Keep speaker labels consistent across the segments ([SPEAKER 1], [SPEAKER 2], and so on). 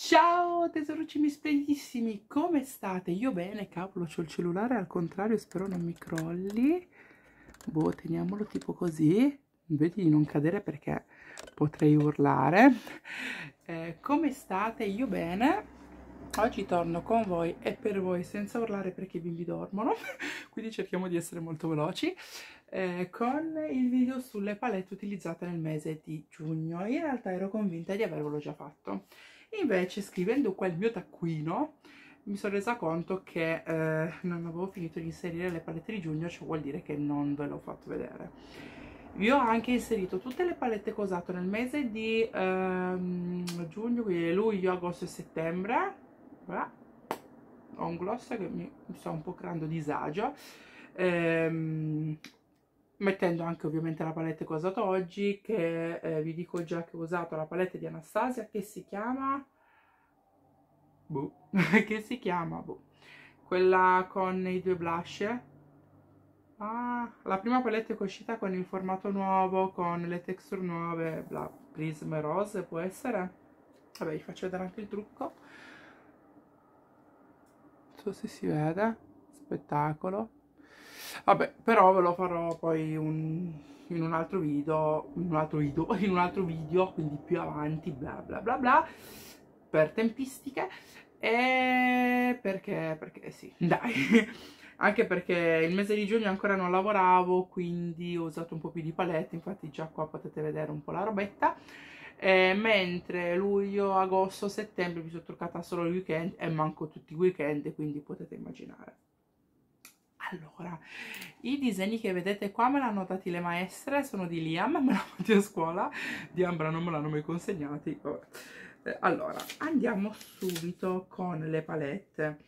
[SPEAKER 1] Ciao tesorucimi sveglissimi, come state? Io bene, cavolo, ho il cellulare al contrario, spero non mi crolli. Boh, teniamolo tipo così, vedi di non cadere perché potrei urlare. Eh, come state? Io bene. Oggi torno con voi e per voi senza urlare perché i bimbi dormono, quindi cerchiamo di essere molto veloci, eh, con il video sulle palette utilizzate nel mese di giugno. In realtà ero convinta di avervelo già fatto Invece scrivendo qua il mio taccuino mi sono resa conto che eh, non avevo finito di inserire le palette di giugno, ciò vuol dire che non ve l'ho fatto vedere. Vi ho anche inserito tutte le palette che ho usato nel mese di ehm, giugno, quindi luglio, agosto e settembre. Voilà. Ho un gloss che mi sta un po' creando disagio. Ehm, mettendo anche ovviamente la palette che ho usato oggi, che eh, vi dico già che ho usato la palette di Anastasia che si chiama... Boh, che si chiama, boh, quella con i due blush. Ah, la prima palette che è uscita con il formato nuovo, con le texture nuove, la Prism Rose può essere. Vabbè, vi faccio vedere anche il trucco. Non so se si vede, spettacolo Vabbè, però ve lo farò poi un, in un altro video, in un altro video, in un altro video, quindi più avanti, bla bla bla bla, per tempistiche. E perché, perché sì, dai, anche perché il mese di giugno ancora non lavoravo, quindi ho usato un po' più di palette, infatti già qua potete vedere un po' la robetta. Eh, mentre luglio, agosto, settembre mi sono truccata solo il weekend e manco tutti i weekend, quindi potete immaginare. Allora, i disegni che vedete qua me l'hanno dati le maestre, sono di Liam, me l'hanno fatti a scuola, di Ambra non me l'hanno mai consegnati. Eh, allora, andiamo subito con le palette.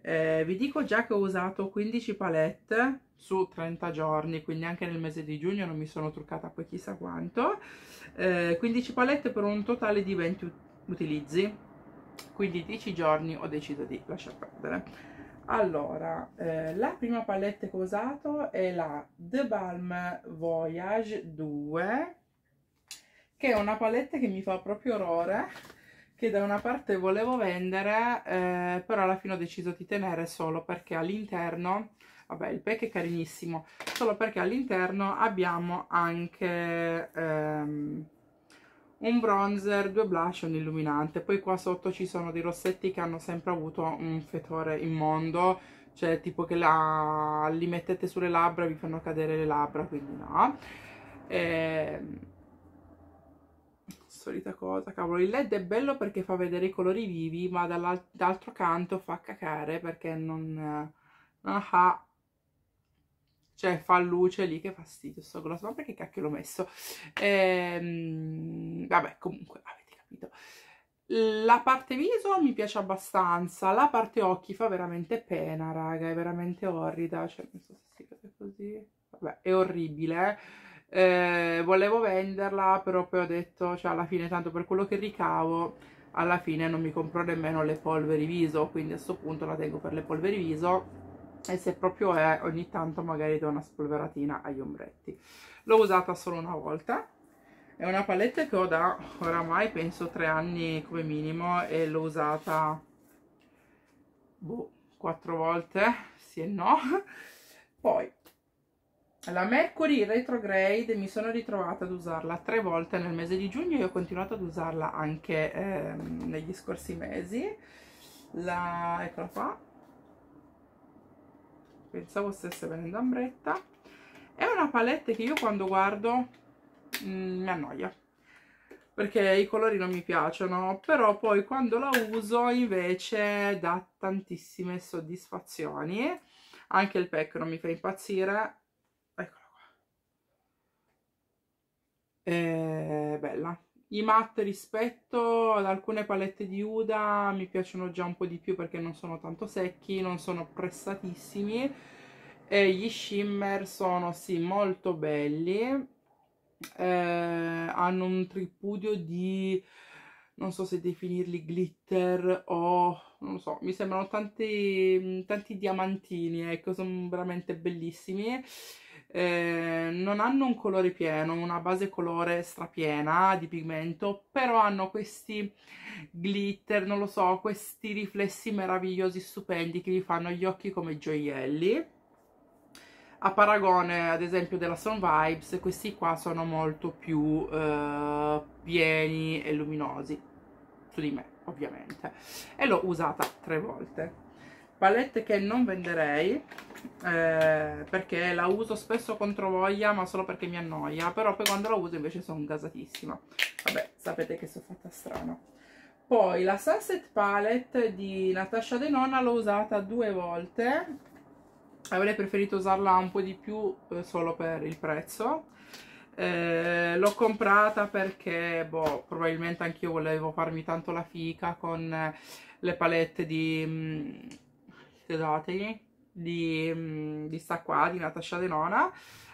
[SPEAKER 1] Eh, vi dico già che ho usato 15 palette su 30 giorni, quindi anche nel mese di giugno non mi sono truccata poi chissà quanto. Eh, 15 palette per un totale di 20 utilizzi, quindi 10 giorni ho deciso di lasciar perdere allora, eh, la prima palette che ho usato è la The Balm Voyage 2, che è una palette che mi fa proprio orrore, che da una parte volevo vendere, eh, però alla fine ho deciso di tenere solo perché all'interno, vabbè il pack è carinissimo, solo perché all'interno abbiamo anche... Ehm, un bronzer, due blush e un illuminante. Poi qua sotto ci sono dei rossetti che hanno sempre avuto un fetore immondo, cioè tipo che la, li mettete sulle labbra e vi fanno cadere le labbra, quindi no. E... Ehm, solita cosa, cavolo, il led è bello perché fa vedere i colori vivi, ma dall'altro canto fa cacare perché non... non eh, cioè, fa luce lì, che fastidio sto gloss. Ma perché cacchio l'ho messo? Ehm, vabbè, comunque, avete capito. La parte viso mi piace abbastanza, la parte occhi fa veramente pena, raga, è veramente orrida, cioè non so se si vede così, vabbè, è orribile. Eh, eh volevo venderla, però poi ho detto, cioè alla fine tanto per quello che ricavo, alla fine non mi compro nemmeno le polveri viso, quindi a questo punto la tengo per le polveri viso e se proprio è ogni tanto magari do una spolveratina agli ombretti l'ho usata solo una volta è una palette che ho da oramai penso tre anni come minimo e l'ho usata boh, quattro volte sì e no poi la Mercury Retrograde mi sono ritrovata ad usarla tre volte nel mese di giugno e ho continuato ad usarla anche ehm, negli scorsi mesi la, eccola qua pensavo stesse venendo ambretta è una palette che io quando guardo mh, mm, mi annoia perché i colori non mi piacciono però poi quando la uso invece dà tantissime soddisfazioni anche il pack non mi fa impazzire eccolo qua è bella i matte rispetto ad alcune palette di Uda mi piacciono già un po' di più perché non sono tanto secchi, non sono pressatissimi. E gli shimmer sono sì molto belli, eh, hanno un tripudio di non so se definirli glitter o non lo so, mi sembrano tanti, tanti diamantini, ecco, sono veramente bellissimi eh, non hanno un colore pieno, una base colore strapiena di pigmento, però hanno questi glitter, non lo so, questi riflessi meravigliosi, stupendi, che gli fanno gli occhi come gioielli. A paragone, ad esempio, della Sun Vibes, questi qua sono molto più eh, pieni e luminosi, su di me, ovviamente. E l'ho usata tre volte. Palette che non venderei, eh, perché la uso spesso contro voglia ma solo perché mi annoia però poi quando la uso invece sono gasatissima vabbè sapete che sono fatta strana poi la Sunset Palette di Natasha De Nonna l'ho usata due volte avrei preferito usarla un po' di più eh, solo per il prezzo eh, l'ho comprata perché boh, probabilmente anch'io volevo farmi tanto la fica con le palette di mh, mm, datemi di, mm, di sta qua, di Natasha Denona.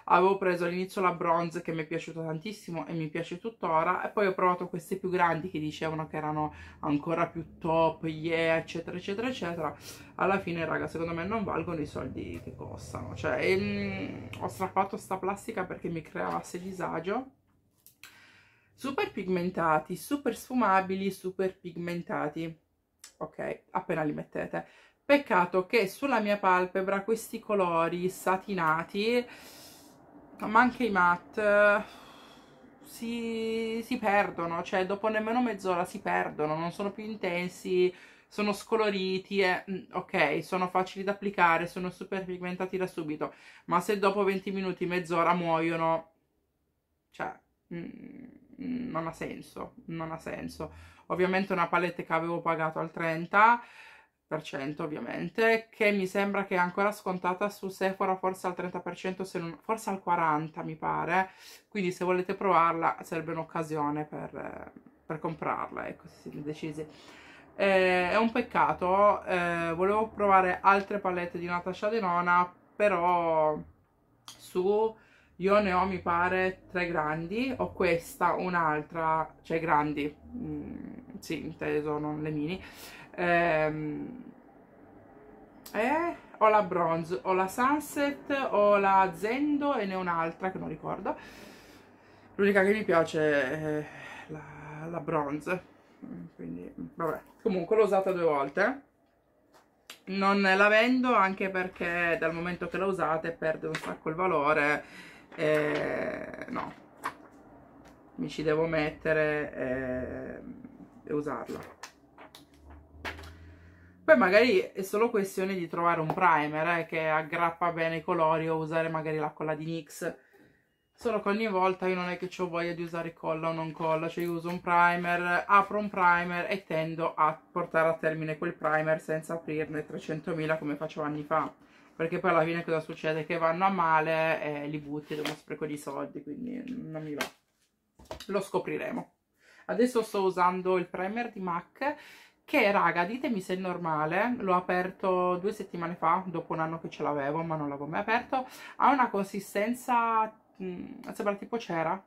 [SPEAKER 1] Avevo preso all'inizio la bronze che mi è piaciuta tantissimo e mi piace tuttora e poi ho provato queste più grandi che dicevano che erano ancora più top, yeah, eccetera, eccetera, eccetera. Alla fine, raga, secondo me non valgono i soldi che costano. Cioè, ehm, ho strappato sta plastica perché mi creasse disagio super pigmentati, super sfumabili, super pigmentati, ok, appena li mettete peccato che sulla mia palpebra questi colori satinati ma anche i matte si, si perdono cioè dopo nemmeno mezz'ora si perdono non sono più intensi sono scoloriti e mm, ok sono facili da applicare sono super pigmentati da subito ma se dopo 20 minuti mezz'ora muoiono cioè mm, mm, non ha senso non ha senso ovviamente una palette che avevo pagato al 30 ovviamente, che mi sembra che è ancora scontata su Sephora forse al 30%, se non, forse al 40% mi pare, quindi se volete provarla sarebbe un'occasione per, per, comprarla, ecco, se siete decisi. Eh, è un peccato, eh, volevo provare altre palette di Natasha Denona, però su... Io ne ho, mi pare, tre grandi, ho questa, un'altra, cioè grandi, mm, sì, inteso, non le mini, ehm, eh, ho la bronze, ho la sunset, ho la zendo e ne ho un'altra che non ricordo. L'unica che mi piace è la, la bronze, mm, quindi vabbè. Comunque l'ho usata due volte. Non la vendo anche perché dal momento che la usate perde un sacco il valore. Eh, no, mi ci devo mettere e, e usarla. Poi magari è solo questione di trovare un primer eh, che aggrappa bene i colori o usare magari la colla di NYX. Solo che ogni volta io non è che ho voglia di usare colla o non colla, cioè io uso un primer, apro un primer e tendo a portare a termine quel primer senza aprirne 300.000 come facevo anni fa. Perché poi alla fine cosa succede? Che vanno a male e li butti ed è uno spreco di soldi, quindi non mi va. Lo scopriremo. Adesso sto usando il primer di MAC che raga ditemi se è normale l'ho aperto due settimane fa dopo un anno che ce l'avevo ma non l'avevo mai aperto ha una consistenza mh, mm, sembra tipo cera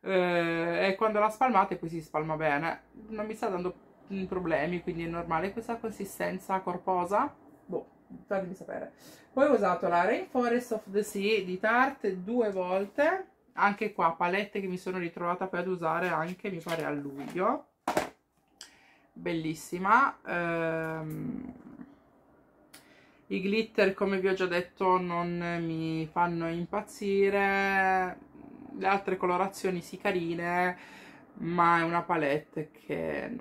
[SPEAKER 1] eh, e quando la spalmate poi si spalma bene non mi sta dando mm, problemi quindi è normale questa consistenza corposa boh fatemi sapere poi ho usato la Rainforest of the Sea di Tarte due volte anche qua palette che mi sono ritrovata poi ad usare anche mi pare a luglio bellissima ehm, i glitter come vi ho già detto non mi fanno impazzire le altre colorazioni sì carine ma è una palette che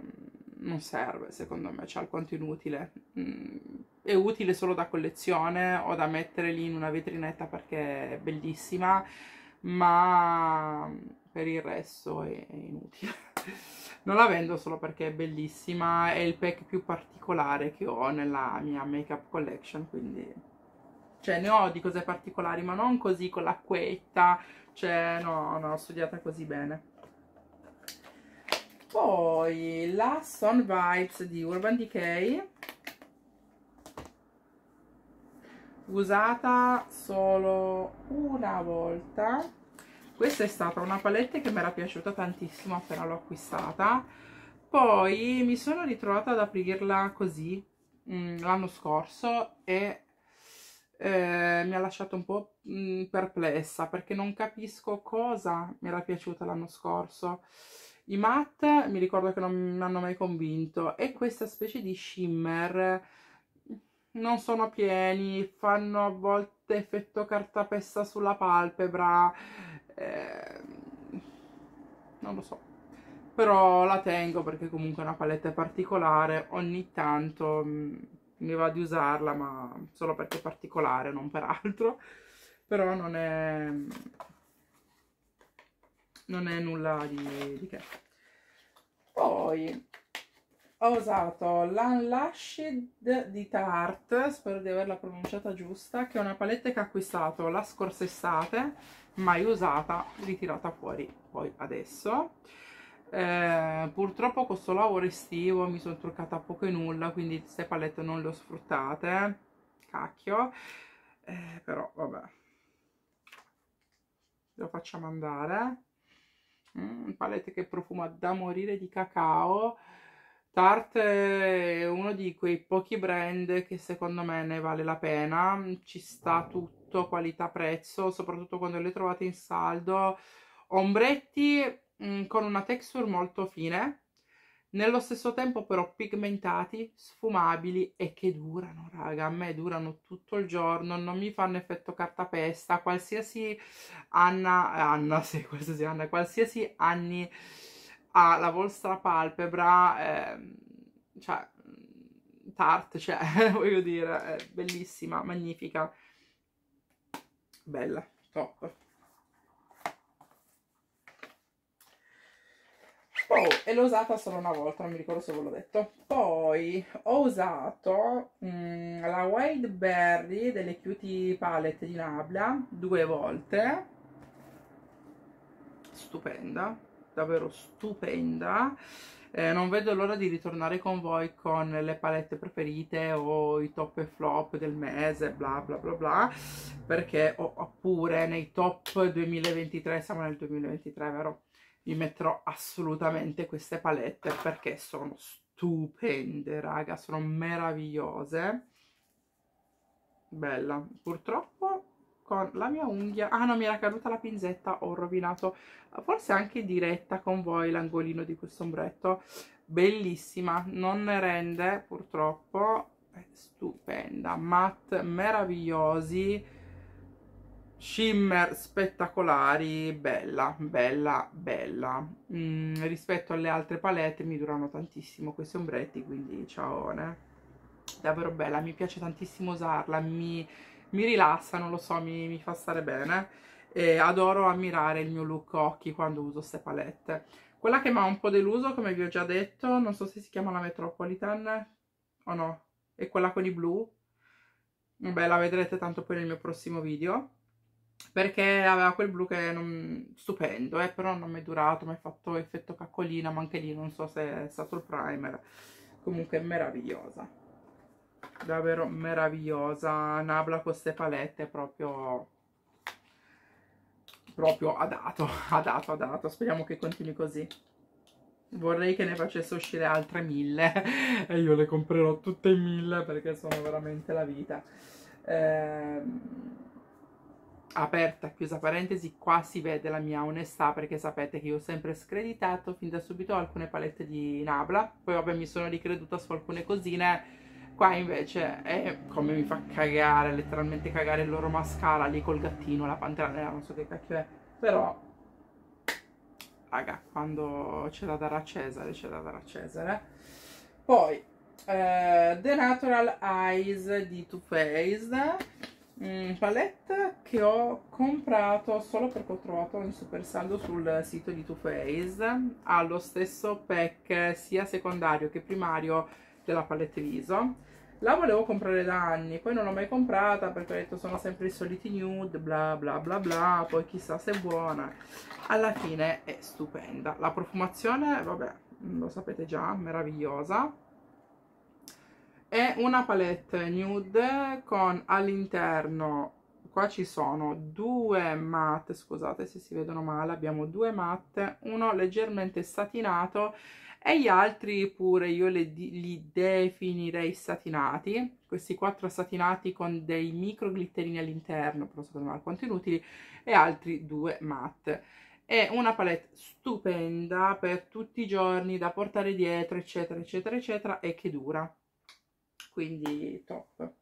[SPEAKER 1] non serve secondo me c'è cioè alquanto inutile mm, è utile solo da collezione o da mettere lì in una vetrinetta perché è bellissima ma per il resto è inutile Non la vendo solo perché è bellissima, è il pack più particolare che ho nella mia make-up collection, quindi... Cioè, ne ho di cose particolari, ma non così con l'acquetta, cioè, no, no, ho studiata così bene. Poi la Sun Vibes di Urban Decay, usata solo una volta questa è stata una palette che mi era piaciuta tantissimo appena l'ho acquistata poi mi sono ritrovata ad aprirla così mm, l'anno scorso e eh, mi ha lasciato un po' mh, mm, perplessa perché non capisco cosa mi era piaciuta l'anno scorso. I matte mi ricordo che non mi hanno mai convinto e questa specie di shimmer non sono pieni, fanno a volte effetto cartapesta sulla palpebra eh, non lo so però la tengo perché comunque è una palette particolare ogni tanto mm, mi va di usarla ma solo perché è particolare non per altro però non è mm, non è nulla di, di che poi ho usato l'Unlashed di Tarte, spero di averla pronunciata giusta, che è una palette che ho acquistato la scorsa estate mai usata ritirata fuori poi adesso eh, purtroppo questo lavoro estivo mi sono truccata a poco e nulla quindi queste palette non le ho sfruttate cacchio eh, però vabbè lo facciamo andare mm, palette che profuma da morire di cacao Tarte è uno di quei pochi brand che secondo me ne vale la pena, ci sta tutto, qualità, prezzo, soprattutto quando le trovate in saldo. Ombretti mh, mm, con una texture molto fine, nello stesso tempo però pigmentati, sfumabili e che durano, raga, a me durano tutto il giorno, non mi fanno effetto cartapesta, qualsiasi Anna, Anna, sì, qualsiasi Anna, qualsiasi anni la vostra palpebra, eh, cioè, mm, tart, cioè, voglio dire, è bellissima, magnifica, bella, top. Poi, e l'ho usata solo una volta, non mi ricordo se ve l'ho detto. Poi ho usato mh, mm, la Wild Berry delle Cutie Palette di Nabla due volte. Stupenda davvero stupenda eh, non vedo l'ora di ritornare con voi con le palette preferite o i top e flop del mese, bla bla bla bla, perché oppure nei top 2023, siamo nel 2023 vero? Vi metterò assolutamente queste palette perché sono stupende raga, sono meravigliose, bella, purtroppo con la mia unghia ah no mi era caduta la pinzetta ho rovinato forse anche diretta con voi l'angolino di questo ombretto bellissima non ne rende purtroppo stupenda matte meravigliosi shimmer spettacolari bella bella bella mm, rispetto alle altre palette mi durano tantissimo questi ombretti quindi ciao davvero bella mi piace tantissimo usarla mi mi rilassa, non lo so, mi, mi fa stare bene. E adoro ammirare il mio look occhi quando uso queste palette. Quella che mi ha un po' deluso, come vi ho già detto, non so se si chiama la Metropolitan o no, è quella con i blu. beh, la vedrete tanto poi nel mio prossimo video. Perché aveva quel blu che non... stupendo, eh, però non mi è durato, mi ha fatto effetto caccolina, ma anche lì non so se è stato il primer. Comunque meravigliosa davvero meravigliosa Nabla queste palette proprio proprio adatto adatto adatto speriamo che continui così vorrei che ne facesse uscire altre mille e io le comprerò tutte in mille perché sono veramente la vita eh, aperta, chiusa parentesi, qua si vede la mia onestà perché sapete che io ho sempre screditato fin da subito alcune palette di Nabla, poi vabbè mi sono ricreduta su alcune cosine Qua invece è come mi fa cagare, letteralmente cagare il loro mascara lì col gattino, la pantera nera, eh, non so che cacchio è. Però, raga, quando c'è da dare a Cesare, c'è da dare a Cesare. Poi, eh, The Natural Eyes di Too Faced, mm, palette che ho comprato solo perché ho trovato un super saldo sul sito di Too Faced. Ha lo stesso pack sia secondario che primario della palette viso la volevo comprare da anni poi non l'ho mai comprata perché ho detto sono sempre i soliti nude bla bla bla bla poi chissà se è buona alla fine è stupenda la profumazione vabbè mm, lo sapete già meravigliosa è una palette nude con all'interno qua ci sono due matte scusate se si vedono male abbiamo due matte uno leggermente satinato e gli altri pure io le, li definirei satinati, questi quattro satinati con dei micro glitterini all'interno, però secondo me alquanto utili, e altri due matte. È una palette stupenda per tutti i giorni da portare dietro, eccetera, eccetera, eccetera, e che dura. Quindi top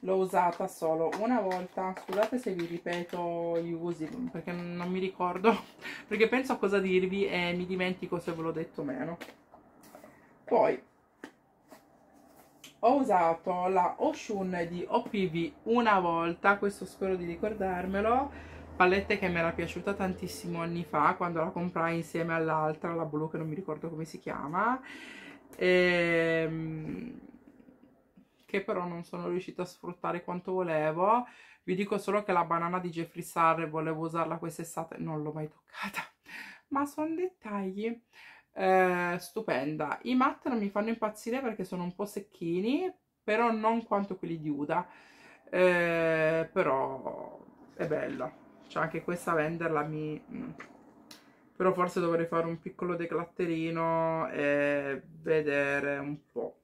[SPEAKER 1] l'ho usata solo una volta scusate se vi ripeto gli usi perché non mi ricordo perché penso a cosa dirvi e mi dimentico se ve l'ho detto meno poi ho usato la Oshun di OPV una volta questo spero di ricordarmelo palette che mi era piaciuta tantissimo anni fa quando la comprai insieme all'altra la blu che non mi ricordo come si chiama ehm che però non sono riuscita a sfruttare quanto volevo. Vi dico solo che la banana di Jeffree Star volevo usarla quest'estate, non l'ho mai toccata, ma sono dettagli. Eh, stupenda. I matte non mi fanno impazzire perché sono un po' secchini, però non quanto quelli di Uda. Eh, però è bella. Cioè anche questa venderla mi... Mm. Però forse dovrei fare un piccolo declatterino e vedere un po'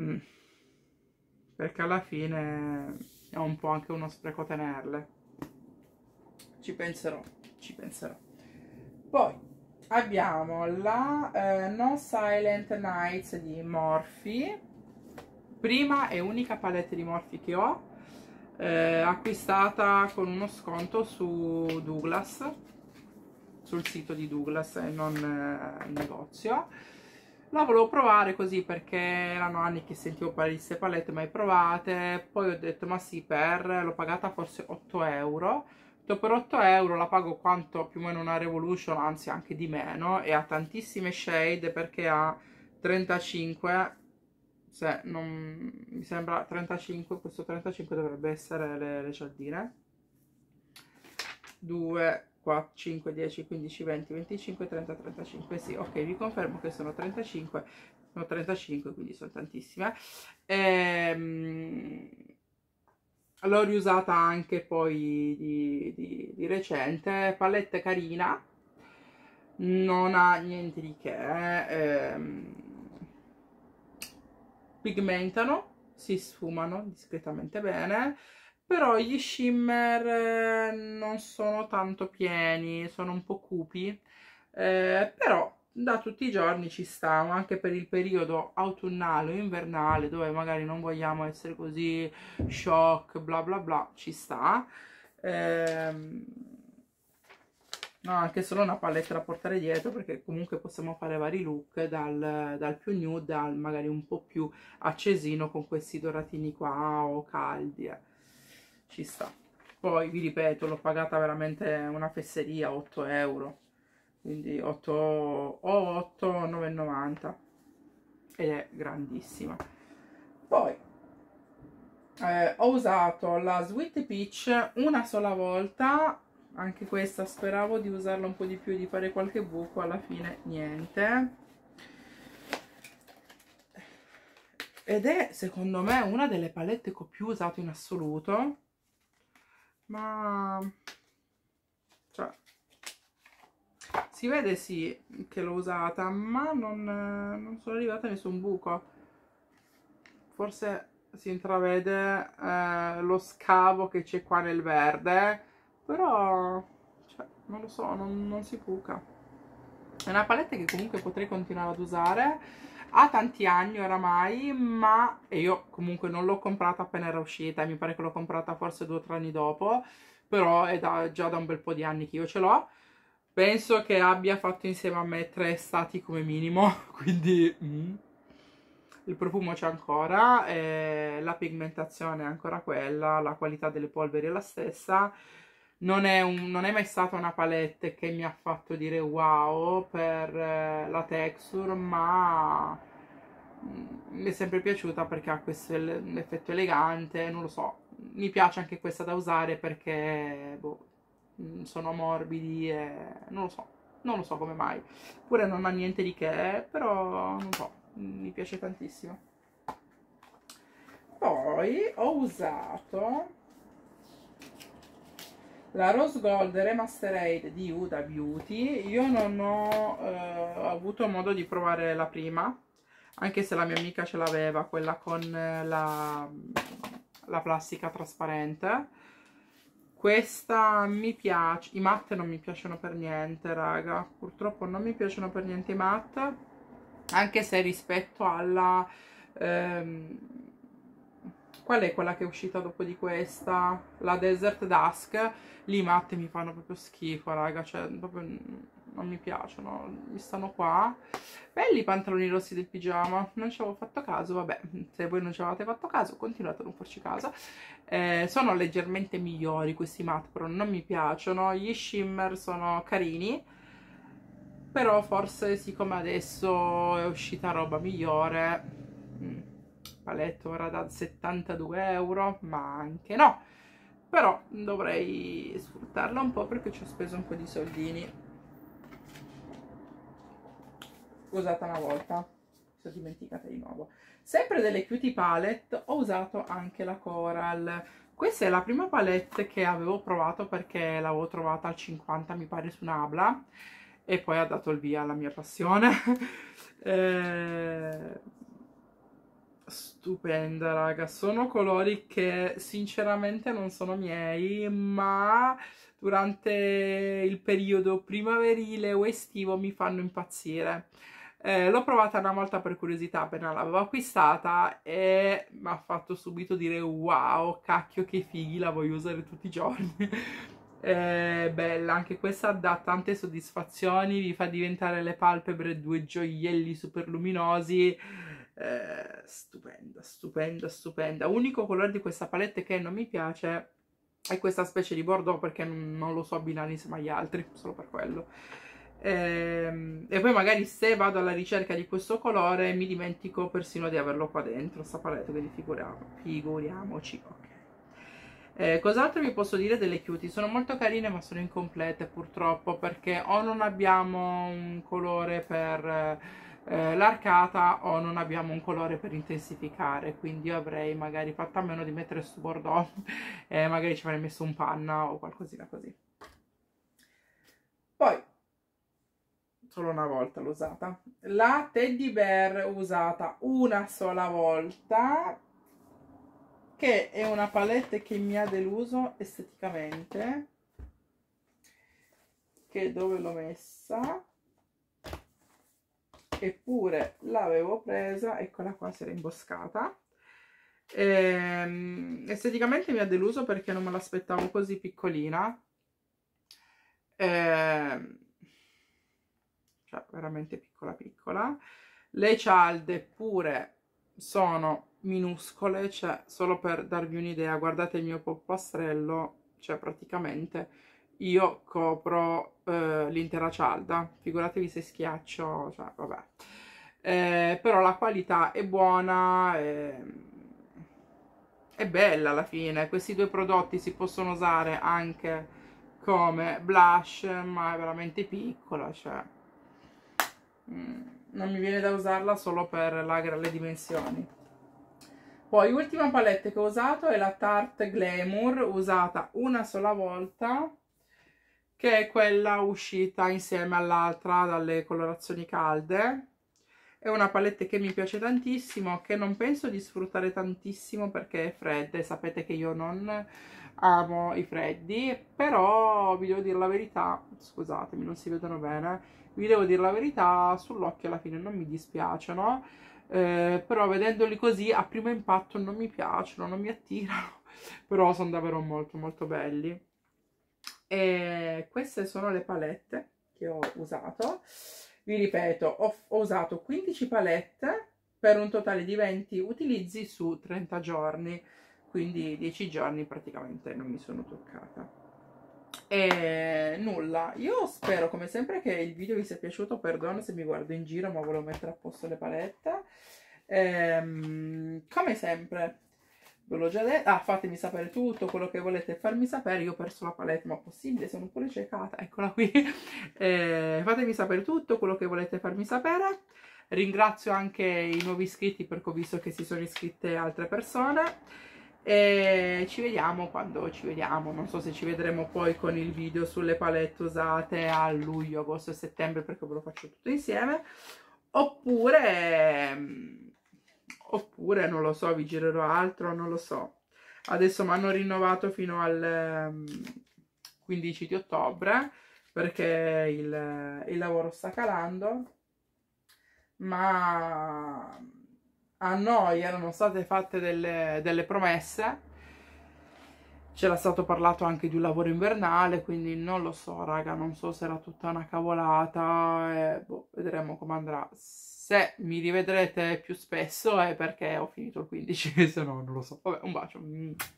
[SPEAKER 1] Mm. Perché alla fine è un po' anche uno spreco tenerle. Ci penserò, ci penserò. Poi abbiamo la eh, No Silent Nights di Morphe. Prima e unica palette di Morphe che ho. Eh, acquistata con uno sconto su Douglas sul sito di Douglas e non eh, in negozio la volevo provare così perché erano anni che sentivo parlare di queste palette mai provate, poi ho detto ma sì per, l'ho pagata forse 8 euro, per 8 euro la pago quanto più o meno una Revolution, anzi anche di meno, e ha tantissime shade perché ha 35, se non mi sembra 35, questo 35 dovrebbe essere le, le cialdine, 2, 4, 5, 10, 15, 20, 25, 30, 35, sì, ok, vi confermo che sono 35, sono 35, quindi sono tantissime. Ehm, l'ho riusata anche poi di, di, di recente, palette carina, non ha niente di che, ehm, pigmentano, si sfumano discretamente bene, però gli shimmer eh, non sono tanto pieni, sono un po' cupi, eh, però da tutti i giorni ci sta, anche per il periodo autunnale o invernale, dove magari non vogliamo essere così shock, bla bla bla, ci sta. Eh, anche solo una palette da portare dietro perché comunque possiamo fare vari look dal, dal, più nude al magari un po' più accesino con questi doratini qua o caldi eh ci sta poi vi ripeto l'ho pagata veramente una fesseria 8 euro quindi 8 o 8 9,90 ed è grandissima poi eh, ho usato la Sweet Peach una sola volta anche questa speravo di usarla un po' di più di fare qualche buco alla fine niente ed è secondo me una delle palette che ho più usato in assoluto ma cioè si vede sì che l'ho usata ma non, non sono arrivata a nessun buco forse si intravede eh, lo scavo che c'è qua nel verde però cioè, non lo so non, non si buca è una palette che comunque potrei continuare ad usare ha tanti anni oramai, ma e io comunque non l'ho comprata appena era uscita, mi pare che l'ho comprata forse due o tre anni dopo, però è da, già da un bel po' di anni che io ce l'ho. Penso che abbia fatto insieme a me tre stati come minimo, quindi mm. il profumo c'è ancora, eh, la pigmentazione è ancora quella, la qualità delle polveri è la stessa, non è, un, non è, mai stata una palette che mi ha fatto dire wow per eh, la texture, ma mm, mi è sempre piaciuta perché ha questo effetto elegante, non lo so, mi piace anche questa da usare perché boh, mm, sono morbidi e non lo so, non lo so come mai, pure non ha niente di che, però non so, mm, mi piace tantissimo. Poi ho usato la Rose Gold Remastered di Uda Beauty io non ho eh, avuto modo di provare la prima anche se la mia amica ce l'aveva quella con eh, la, la, plastica trasparente questa mi piace i matte non mi piacciono per niente raga purtroppo non mi piacciono per niente i matte anche se rispetto alla ehm, qual è quella che è uscita dopo di questa? La Desert Dusk. Lì i matte mi fanno proprio schifo, raga, cioè proprio non mi piacciono, mi stanno qua. Belli i pantaloni rossi del pigiama, non ci avevo fatto caso, vabbè, se voi non ci avete fatto caso continuate a non farci caso. Eh, sono leggermente migliori questi matte, però non mi piacciono. Gli shimmer sono carini, però forse siccome adesso è uscita roba migliore... Mh mm, paletto ora da 72 euro, ma anche no. Però dovrei sfruttarla un po' perché ci ho speso un po' di soldini. Usata una volta, mi sono dimenticata di nuovo. Sempre delle Cutie Palette ho usato anche la Coral. Questa è la prima palette che avevo provato perché l'avevo trovata al 50, mi pare, su Nabla. E poi ha dato il via alla mia passione. eh Stupenda, raga. Sono colori che sinceramente non sono miei, ma durante il periodo primaverile o estivo mi fanno impazzire. Eh, l'ho provata una volta per curiosità appena l'avevo acquistata e mi ha fatto subito dire wow, cacchio che fighi, la voglio usare tutti i giorni. è eh, bella, anche questa dà tante soddisfazioni, vi fa diventare le palpebre due gioielli super luminosi eh, stupenda, stupenda, stupenda. Unico colore di questa palette che non mi piace è questa specie di bordeaux perché non lo so abbinare insieme agli altri, solo per quello. Eh, e poi magari se vado alla ricerca di questo colore mi dimentico persino di averlo qua dentro, sta palette, quindi figuriamo, figuriamoci, ok. Eh, cos'altro vi posso dire delle cutie? Sono molto carine ma sono incomplete purtroppo perché o non abbiamo un colore per eh, l'arcata o non abbiamo un colore per intensificare quindi io avrei magari fatto a meno di mettere su bordeaux e magari ci avrei messo un panna o qualcosina così poi solo una volta l'ho usata la teddy bear usata una sola volta che è una palette che mi ha deluso esteticamente che dove l'ho messa eppure l'avevo presa, eccola qua, si era imboscata. E, ehm, esteticamente mi ha deluso perché non me l'aspettavo così piccolina. E, ehm, cioè, veramente piccola piccola. Le cialde pure sono minuscole, cioè, solo per darvi un'idea, guardate il mio poppastrello, cioè praticamente io copro eh, l'intera cialda, figuratevi se schiaccio, cioè vabbè. Eh, però la qualità è buona, è, ehm, è bella alla fine, questi due prodotti si possono usare anche come blush, ma è veramente piccola, cioè mm, non mi viene da usarla solo per la, le dimensioni. Poi l'ultima palette che ho usato è la Tarte Glamour, usata una sola volta, che è quella uscita insieme all'altra dalle colorazioni calde. È una palette che mi piace tantissimo, che non penso di sfruttare tantissimo perché è fredda e sapete che io non amo i freddi, però vi devo dire la verità, scusatemi non si vedono bene, vi devo dire la verità, sull'occhio alla fine non mi dispiacciono, eh, però vedendoli così a primo impatto non mi piacciono, non mi attirano, però sono davvero molto molto belli e queste sono le palette che ho usato vi ripeto ho, ho usato 15 palette per un totale di 20 utilizzi su 30 giorni quindi 10 giorni praticamente non mi sono toccata e nulla io spero come sempre che il video vi sia piaciuto perdono se mi guardo in giro ma volevo mettere a posto le palette ehm, come sempre ve l'ho già detto, ah fatemi sapere tutto quello che volete farmi sapere, io ho perso la palette ma possibile, sono pure ciecata, eccola qui, eh, fatemi sapere tutto quello che volete farmi sapere, ringrazio anche i nuovi iscritti perché ho visto che si sono iscritte altre persone e ci vediamo quando ci vediamo, non so se ci vedremo poi con il video sulle palette usate a luglio, agosto e settembre perché ve lo faccio tutto insieme, oppure ehm, oppure non lo so, vi girerò altro, non lo so. Adesso mi hanno rinnovato fino al 15 ehm, di ottobre perché il, il lavoro sta calando, ma a noi erano state fatte delle, delle promesse c'era stato parlato anche di un lavoro invernale, quindi non lo so, raga, non so se era tutta una cavolata, eh, boh, vedremo come andrà. Se mi rivedrete più spesso è perché ho finito il 15, se no non lo so. Vabbè, un bacio.